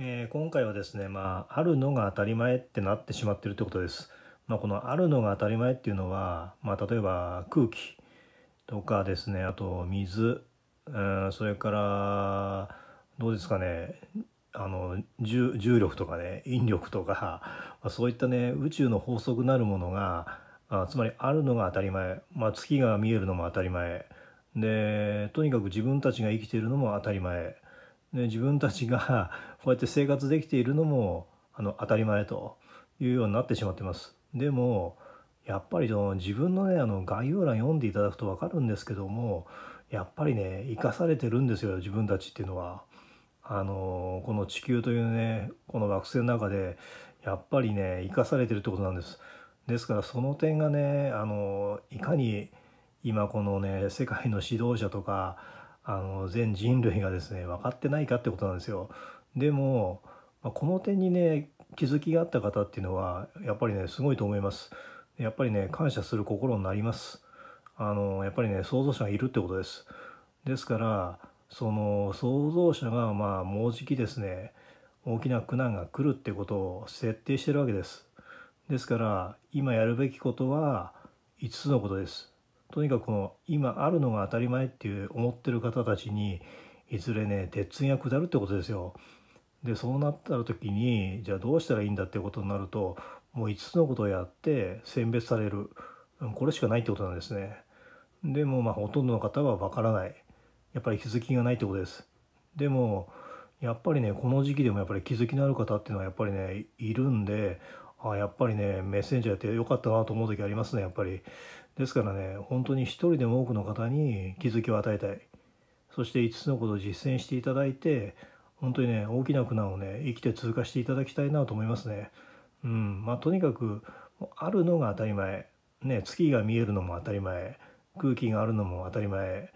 えー、今回はですね、まあ、あるのが当たり前ってなってしまってるってことです。まあ、このあるのが当たり前っていうのは、まあ、例えば空気とかですね、あと水、うん、それから、どうですかね、あの重力とかね、引力とか、まあ、そういったね、宇宙の法則なるものが、あつまりあるのが当たり前、まあ、月が見えるのも当たり前、で、とにかく自分たちが生きているのも当たり前。ね、自分たちが こうやって生活できているのもあの当たり前というようになってしまってます。でもやっぱりその自分のねあの概要欄読んでいただくと分かるんですけどもやっぱりね生かされてるんですよ自分たちっていうのは。あのこの地球というねこの惑星の中でやっぱりね生かされてるってことなんです。ですからその点がねあのいかに今このね世界の指導者とかあの全人類がですね分かってないかってことなんですよ。でも、まあ、この点にね気づきがあった方っていうのはやっぱりねすごいと思います。やっぱりね感謝する心になります。あのやっぱりね創造者がいるってことです。ですからその創造者がまあもうじきですね大きな苦難が来るってことを設定してるわけです。ですから今やるべきことは5つのことです。とにかくこの今あるのが当たり前っていう思ってる方たちにいずれね鉄が下るってことですよ。でそうなった時にじゃあどうしたらいいんだってことになるともう5つのことをやって選別されるこれしかないってことなんですね。でもまあほとんどの方はわからないやっぱり気づきがないってことです。でもやっぱりねこの時期でもやっぱり気づきのある方っていうのはやっぱりねいるんであやっぱりねメッセンジャーって良かったなと思う時ありますねやっぱりですからね本当に一人でも多くの方に気づきを与えたいそして5つのことを実践していただいて本当にね大きな苦難をね生きて通過していただきたいなと思いますねうんまあとにかくあるのが当たり前ね月が見えるのも当たり前空気があるのも当たり前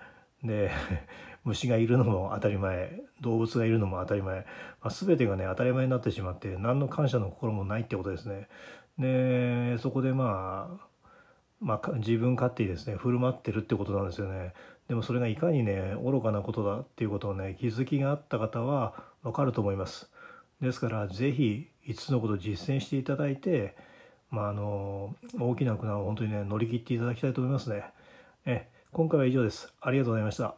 で 虫がいるのも当たり前動物がいるのも当たり前、まあ、全てがね当たり前になってしまって何の感謝の心もないってことですね。でそこでまあまあ、自分勝手にですね振る舞ってるってことなんですよねでもそれがいかにね愚かなことだっていうことをね気づきがあった方はわかると思いますですから是非5つのことを実践していただいて、まあ、あの大きな苦難を本当にね乗り切っていただきたいと思いますねえ今回は以上です。ありがとうございました。